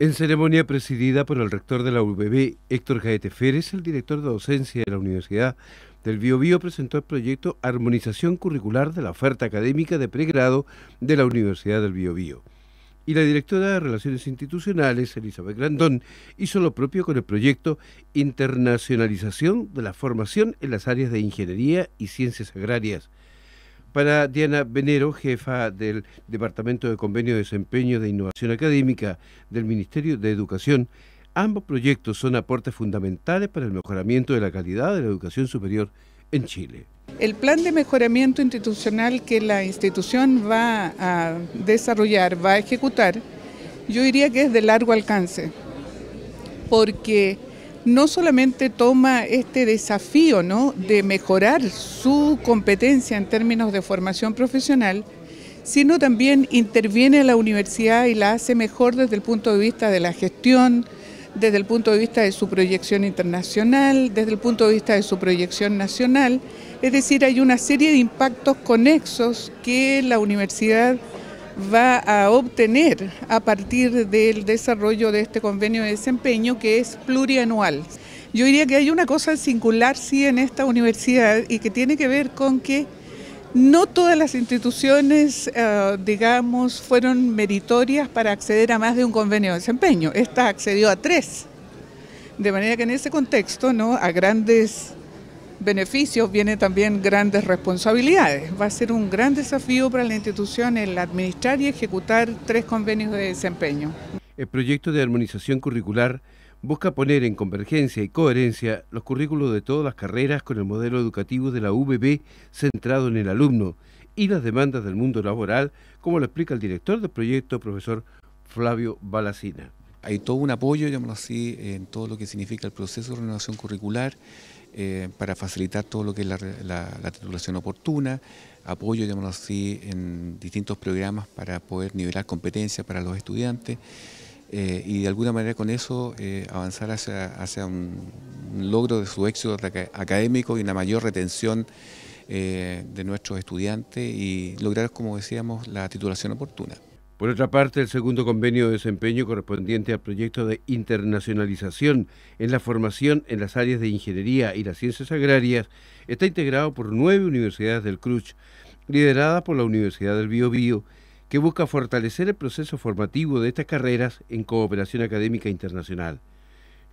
En ceremonia presidida por el rector de la UBB, Héctor Jaete Férez, el director de docencia de la Universidad del Biobío presentó el proyecto Armonización Curricular de la Oferta Académica de Pregrado de la Universidad del Biobío. Y la directora de Relaciones Institucionales, Elizabeth Grandón, hizo lo propio con el proyecto Internacionalización de la Formación en las áreas de Ingeniería y Ciencias Agrarias para Diana Venero, jefa del Departamento de Convenio de Desempeño de Innovación Académica del Ministerio de Educación, ambos proyectos son aportes fundamentales para el mejoramiento de la calidad de la educación superior en Chile. El plan de mejoramiento institucional que la institución va a desarrollar, va a ejecutar, yo diría que es de largo alcance, porque no solamente toma este desafío de mejorar su competencia en términos de formación profesional, sino también interviene la universidad y la hace mejor desde el punto de vista de la gestión, desde el punto de vista de su proyección internacional, desde el punto de vista de su proyección nacional. Es decir, hay una serie de impactos conexos que la universidad va a obtener a partir del desarrollo de este convenio de desempeño que es plurianual. Yo diría que hay una cosa singular sí en esta universidad y que tiene que ver con que no todas las instituciones, eh, digamos, fueron meritorias para acceder a más de un convenio de desempeño. Esta accedió a tres. De manera que en ese contexto, ¿no? a grandes beneficios vienen también grandes responsabilidades. Va a ser un gran desafío para la institución el administrar y ejecutar tres convenios de desempeño. El proyecto de armonización curricular busca poner en convergencia y coherencia los currículos de todas las carreras con el modelo educativo de la UBB centrado en el alumno y las demandas del mundo laboral, como lo explica el director del proyecto, profesor Flavio Balacina. Hay todo un apoyo, llamémoslo así, en todo lo que significa el proceso de renovación curricular eh, para facilitar todo lo que es la, titulación oportuna, apoyo, así, en distintos programas para poder nivelar competencia para los estudiantes eh, y de alguna manera con eso eh, avanzar hacia, hacia, un logro de su éxito académico y una mayor retención de nuestros estudiantes y lograr, como decíamos, la titulación oportuna. Por otra parte, el segundo convenio de desempeño correspondiente al proyecto de internacionalización en la formación en las áreas de ingeniería y las ciencias agrarias está integrado por nueve universidades del CRUCH, lideradas por la Universidad del Biobío, que busca fortalecer el proceso formativo de estas carreras en cooperación académica internacional.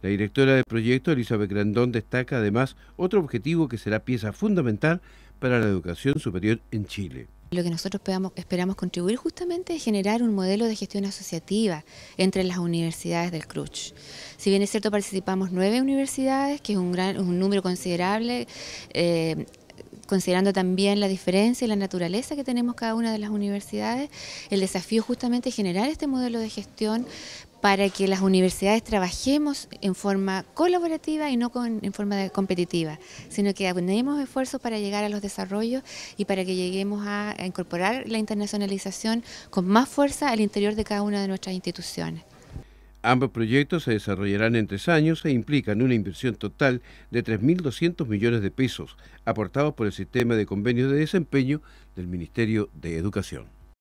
La directora del proyecto, Elizabeth Grandón, destaca además otro objetivo que será pieza fundamental para la educación superior en Chile. Lo que nosotros esperamos contribuir justamente es generar un modelo de gestión asociativa entre las universidades del CRUCH. Si bien es cierto, participamos nueve universidades, que es un, gran, número considerable, eh, considerando también la diferencia y la naturaleza que tenemos cada una de las universidades, el desafío justamente es generar este modelo de gestión para que las universidades trabajemos en forma colaborativa y no en forma competitiva, sino que abonemos esfuerzos para llegar a los desarrollos y para que lleguemos a incorporar la internacionalización con más fuerza al interior de cada una de nuestras instituciones. Ambos proyectos se desarrollarán en tres años e implican una inversión total de 3.200 millones de pesos, aportados por el sistema de convenios de desempeño del Ministerio de Educación.